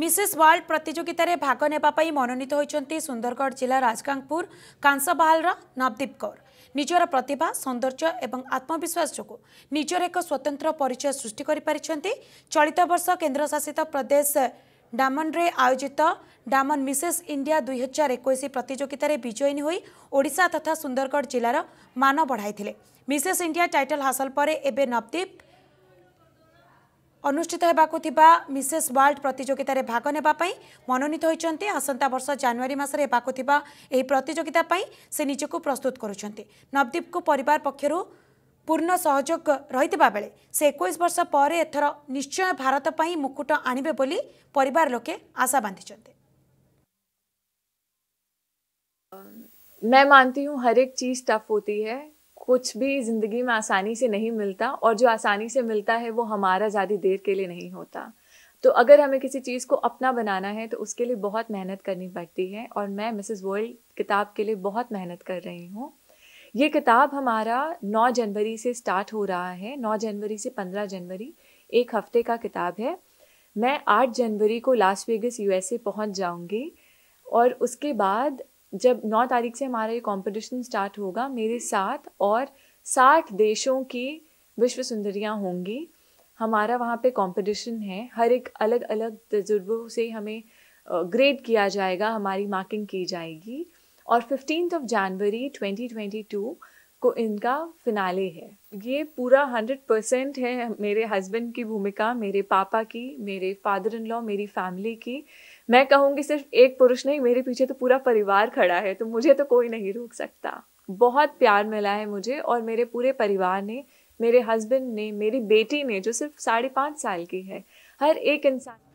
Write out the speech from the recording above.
Mrs world ପ୍ରତିଯୋଗିତାରେ ଭାଗ ନେବା ପାଇଁ ମନୋନୀତ ହୋଇଛନ୍ତି ସୁନ୍ଦରଗଡ଼ ଜିଲ୍ଲା ରାଜଗାଙ୍ଗପୁର କାଂସବାହାଲର ନବଦୀପ କୌର ନିଜର ପ୍ରତିଭା ସୌନ୍ଦର୍ଯ୍ୟ ଏବଂ ଆତ୍ମବିଶ୍ୱାସ ଯୋଗୁଁ ନିଜର ଏକ ସ୍ୱତନ୍ତ୍ର ପରିଚୟ ସୃଷ୍ଟି କରିପାରିଛନ୍ତି ଚଳିତ ବର୍ଷ କେନ୍ଦ୍ରଶାସିତ ପ୍ରଦେଶ ଡାମନରେ ଆୟୋଜିତ ଡାମନ ମିସେସ୍ ଇଣ୍ଡିଆ ଦୁଇ ହଜାର ଏକୋଇଶ ପ୍ରତିଯୋଗିତାରେ ବିଜୟିନୀ ହୋଇ ଓଡ଼ିଶା ତଥା ସୁନ୍ଦରଗଡ଼ ଜିଲ୍ଲାର ମାନ ବଢ଼ାଇଥିଲେ ମିସେସ୍ ଇଣ୍ଡିଆ ଟାଇଟଲ ହାସଲ ପରେ ଏବେ ନବଦୀପ अनुषित मिसेस वर्ल्ड प्रतिजोगित भाग ने मनोनीत होती आसंता वर्ष जानुरी मसोगितापी से निजक प्रस्तुत करवदीप को पर पक्षर पूर्ण सहयोग रही बेले से एक बर्ष पर एथर निश्चय भारतपाई मुकुट आणवे पर लोके आशा बांधि मैं मानती हूँ हर एक चीज टफ होती है कुछ भी ज़िंदगी में आसानी से नहीं मिलता और जो आसानी से मिलता है वो हमारा ज़्यादा देर के लिए नहीं होता तो अगर हमें किसी चीज़ को अपना बनाना है तो उसके लिए बहुत मेहनत करनी पड़ती है और मैं मिसेस वर्ल्ड किताब के लिए बहुत मेहनत कर रही हूँ ये किताब हमारा 9 जनवरी से स्टार्ट हो रहा है 9 जनवरी से 15 जनवरी एक हफ्ते का किताब है मैं 8 जनवरी को लास वेगस यूएसए पहुंच जाऊंगी और उसके बाद जब नौ तारीख से हमारा ये कॉम्पिटिशन स्टार्ट होगा मेरे साथ और साठ देशों की विश्व सुंदरियाँ होंगी हमारा वहाँ पे कंपटीशन है हर एक अलग अलग तजुर्बों से हमें ग्रेड किया जाएगा हमारी मार्किंग की जाएगी और फिफ्टीन ऑफ जनवरी 2022 को इनका फिनाले है ये पूरा हंड्रेड परसेंट है मेरे हस्बैंड की भूमिका मेरे पापा की मेरे फादर इन लॉ मेरी फैमिली की मैं कहूँगी सिर्फ एक पुरुष नहीं मेरे पीछे तो पूरा परिवार खड़ा है तो मुझे तो कोई नहीं रोक सकता बहुत प्यार मिला है मुझे और मेरे पूरे परिवार ने मेरे हस्बैंड ने मेरी बेटी ने जो सिर्फ साढ़े पाँच साल की है हर एक इंसान